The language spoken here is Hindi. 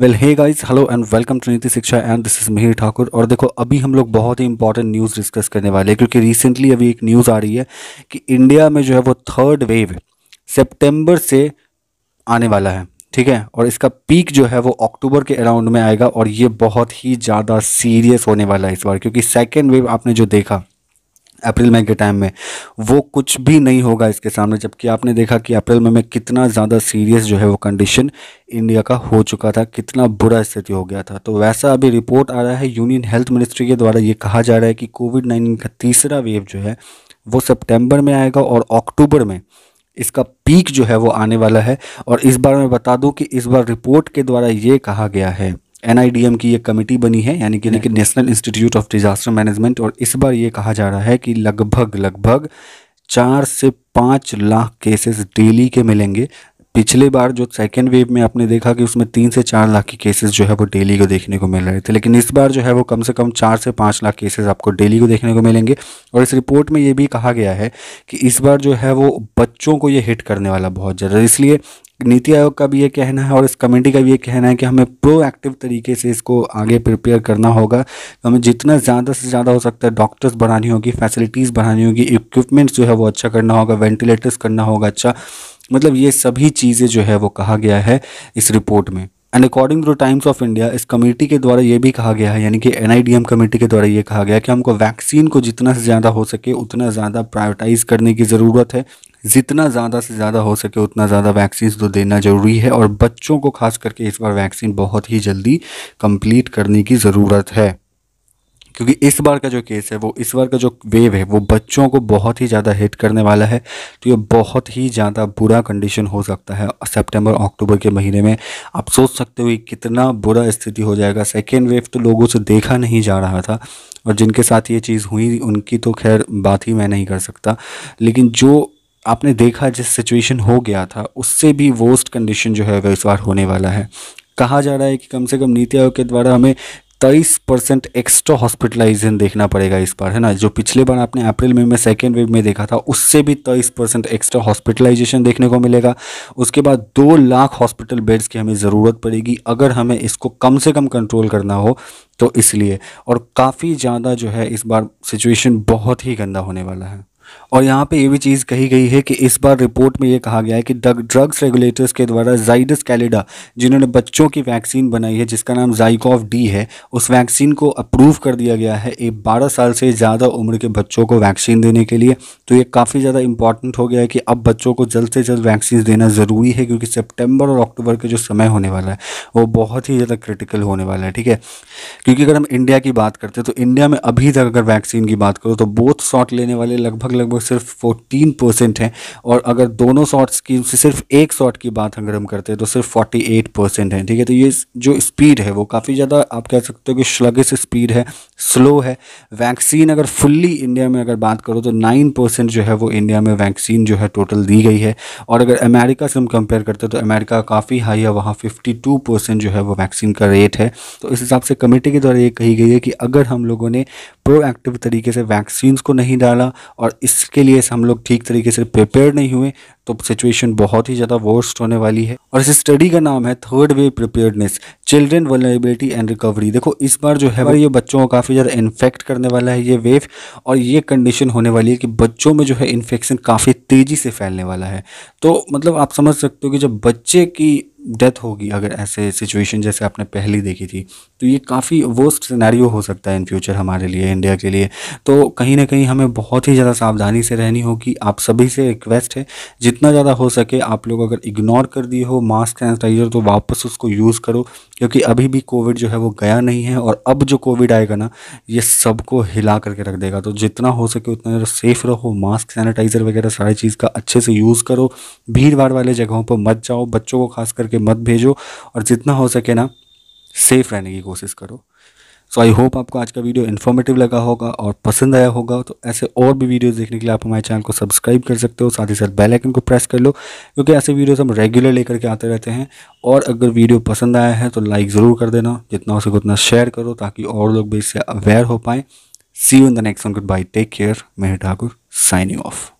Well hey guys hello and welcome to Niti Shiksha and this is Mihir Thakur और देखो अभी हम लोग बहुत ही इंपॉर्टेंट न्यूज़ डिस्कस करने वाले हैं क्योंकि रिसेंटली अभी एक न्यूज़ आ रही है कि इंडिया में जो है वो थर्ड वेव सेप्टेम्बर से आने वाला है ठीक है और इसका पीक जो है वो अक्टूबर के अराउंड में आएगा और ये बहुत ही ज़्यादा सीरियस होने वाला है इस बार क्योंकि सेकेंड वेव आपने जो देखा अप्रैल मई के टाइम में वो कुछ भी नहीं होगा इसके सामने जबकि आपने देखा कि अप्रैल मई में कितना ज़्यादा सीरियस जो है वो कंडीशन इंडिया का हो चुका था कितना बुरा स्थिति हो गया था तो वैसा अभी रिपोर्ट आ रहा है यूनियन हेल्थ मिनिस्ट्री के द्वारा ये कहा जा रहा है कि कोविड नाइन्टीन का तीसरा वेव जो है वो सेप्टेम्बर में आएगा और अक्टूबर में इसका पीक जो है वो आने वाला है और इस बार मैं बता दूं कि इस बार रिपोर्ट के द्वारा ये कहा गया है एन की एक कमेटी बनी है यानी कि हाँ। लेकिन national institute of disaster management और इस बार ये कहा जा रहा है कि लगभग लगभग चार से पाँच लाख केसेस डेली के मिलेंगे पिछले बार जो सेकेंड वेव में आपने देखा कि उसमें तीन से चार लाख के केसेस जो है वो डेली को देखने को मिल रहे थे लेकिन इस बार जो है वो कम से कम चार से पाँच लाख केसेस आपको डेली को देखने को मिलेंगे और इस रिपोर्ट में ये भी कहा गया है कि इस बार जो है वो बच्चों को ये हिट करने वाला बहुत ज़्यादा इसलिए नीति आयोग का भी ये कहना है और इस कमेटी का भी ये कहना है कि हमें प्रोएक्टिव तरीके से इसको आगे प्रिपेयर करना होगा तो हमें जितना ज़्यादा से ज़्यादा हो सकता है डॉक्टर्स बढ़ानी होगी फैसिलिटीज़ बढ़ानी होगी इक्विपमेंट्स जो है वो अच्छा करना होगा वेंटिलेटर्स करना होगा अच्छा मतलब ये सभी चीज़ें जो है वो कहा गया है इस रिपोर्ट में and according to Times of India इस कमेटी के द्वारा ये भी कहा गया है यानी कि एन कमेटी के द्वारा ये कहा गया कि हमको वैक्सीन को जितना से ज़्यादा हो सके उतना ज़्यादा प्रायोरिटाइज करने की ज़रूरत है जितना ज़्यादा से ज़्यादा हो सके उतना ज़्यादा वैक्सीन तो देना ज़रूरी है और बच्चों को खास करके इस बार वैक्सीन बहुत ही जल्दी कंप्लीट करने की ज़रूरत है क्योंकि इस बार का जो केस है वो इस बार का जो वेव है वो बच्चों को बहुत ही ज़्यादा हिट करने वाला है तो ये बहुत ही ज़्यादा बुरा कंडीशन हो सकता है सेप्टेम्बर अक्टूबर के महीने में आप सोच सकते हो कितना बुरा स्थिति हो जाएगा सेकेंड वेव तो लोगों से देखा नहीं जा रहा था और जिनके साथ ये चीज़ हुई उनकी तो खैर बात ही मैं नहीं कर सकता लेकिन जो आपने देखा जिस सिचुएशन हो गया था उससे भी वोस्ट कंडीशन जो है वह इस बार होने वाला है कहा जा रहा है कि कम से कम नीति आयोग के द्वारा हमें तेईस परसेंट एक्स्ट्रा हॉस्पिटलाइजेशन देखना पड़ेगा इस बार है ना जो पिछले बार आपने अप्रैल में में सेकेंड वेव में देखा था उससे भी तेईस परसेंट एक्स्ट्रा हॉस्पिटलाइजेशन देखने को मिलेगा उसके बाद दो लाख हॉस्पिटल बेड्स की हमें ज़रूरत पड़ेगी अगर हमें इसको कम से कम कंट्रोल करना हो तो इसलिए और काफ़ी ज़्यादा जो है इस बार सिचुएशन बहुत ही गंदा होने वाला है और यहाँ पे ये भी चीज़ कही गई है कि इस बार रिपोर्ट में ये कहा गया है कि ड्रग्स रेगुलेटर्स के द्वारा जाइडस कैलेडा जिन्होंने बच्चों की वैक्सीन बनाई है जिसका नाम जाइकॉफ डी है उस वैक्सीन को अप्रूव कर दिया गया है एक बारह साल से ज़्यादा उम्र के बच्चों को वैक्सीन देने के लिए तो ये काफ़ी ज़्यादा इंपॉर्टेंट हो गया है कि अब बच्चों को जल्द से जल्द वैक्सीन देना ज़रूरी है क्योंकि सेप्टेम्बर और अक्टूबर के जो समय होने वाला है वो बहुत ही ज़्यादा क्रिटिकल होने वाला है ठीक है क्योंकि अगर हम इंडिया की बात करते हैं तो इंडिया में अभी तक अगर वैक्सीन की बात करो तो बोथ शॉट लेने वाले लगभग लगभग लगभग सिर्फ 14 परसेंट हैं और अगर दोनों शॉट्स की सिर्फ एक शॉट की बात अगर हम करते हैं तो सिर्फ फोर्टी एट परसेंट है ठीक है तो ये जो स्पीड है वो काफ़ी ज़्यादा आप कह सकते हो कि स्लगिस स्पीड है स्लो है वैक्सीन अगर फुल्ली इंडिया में अगर बात करो तो नाइन परसेंट जो है वो इंडिया में वैक्सीन जो है टोटल दी गई है और अगर अमेरिका से हम कंपेयर करते हैं तो अमेरिका काफ़ी हाई है वहाँ फिफ्टी टू परसेंट जो है वो वैक्सीन का रेट है तो इस हिसाब से कमेटी के द्वारा ये कही गई है कि अगर हम लोगों ने प्रोएक्टिव तरीके से वैक्सीन्स को नहीं डाला और इस के लिए हम लोग ठीक तरीके से प्रिपेयर नहीं हुए तो सिचुएशन बहुत ही ज़्यादा वर्स्ट होने वाली है और इस स्टडी का नाम है third wave preparedness children vulnerability and recovery देखो इस बार जो है ये बच्चों को काफ़ी ज़्यादा इन्फेक्ट करने वाला है ये वेव और ये कंडीशन होने वाली है कि बच्चों में जो है इन्फेक्शन काफ़ी तेज़ी से फैलने वाला है तो मतलब आप समझ सकते हो कि जब बच्चे की डेथ होगी अगर ऐसे सिचुएशन जैसे आपने पहली देखी थी तो ये काफ़ी वर्स्ट सिनेरियो हो सकता है इन फ्यूचर हमारे लिए इंडिया के लिए तो कहीं ना कहीं हमें बहुत ही ज़्यादा सावधानी से रहनी होगी आप सभी से रिक्वेस्ट है जितना ज़्यादा हो सके आप लोग अगर इग्नोर कर दिए हो मास्क सैनिटाइज़र तो वापस उसको यूज़ करो क्योंकि अभी भी कोविड जो है वो गया नहीं है और अब जो कोविड आएगा ना ये सबको हिला करके रख देगा तो जितना हो सके उतना ज़्यादा सेफ़ रहो मास्क सैनिटाइज़र वगैरह सारी चीज़ का अच्छे से यूज़ करो भीड़ भाड़ वाले जगहों पर मत जाओ बच्चों को खास करके मत भेजो और जितना हो सके ना सेफ़ रहने की कोशिश करो सो आई होप आपको आज का वीडियो इन्फॉर्मेटिव लगा होगा और पसंद आया होगा तो ऐसे और भी वीडियोस देखने के लिए आप हमारे चैनल को सब्सक्राइब कर सकते हो साथ ही साथ बेल आइकन को प्रेस कर लो क्योंकि ऐसे वीडियोस हम रेगुलर लेकर के आते रहते हैं और अगर वीडियो पसंद आया है तो लाइक ज़रूर कर देना जितना हो सके उतना शेयर करो ताकि और लोग भी इससे अवेयर हो पाएँ see you in the next one good bye take care Mehar Thakur signing of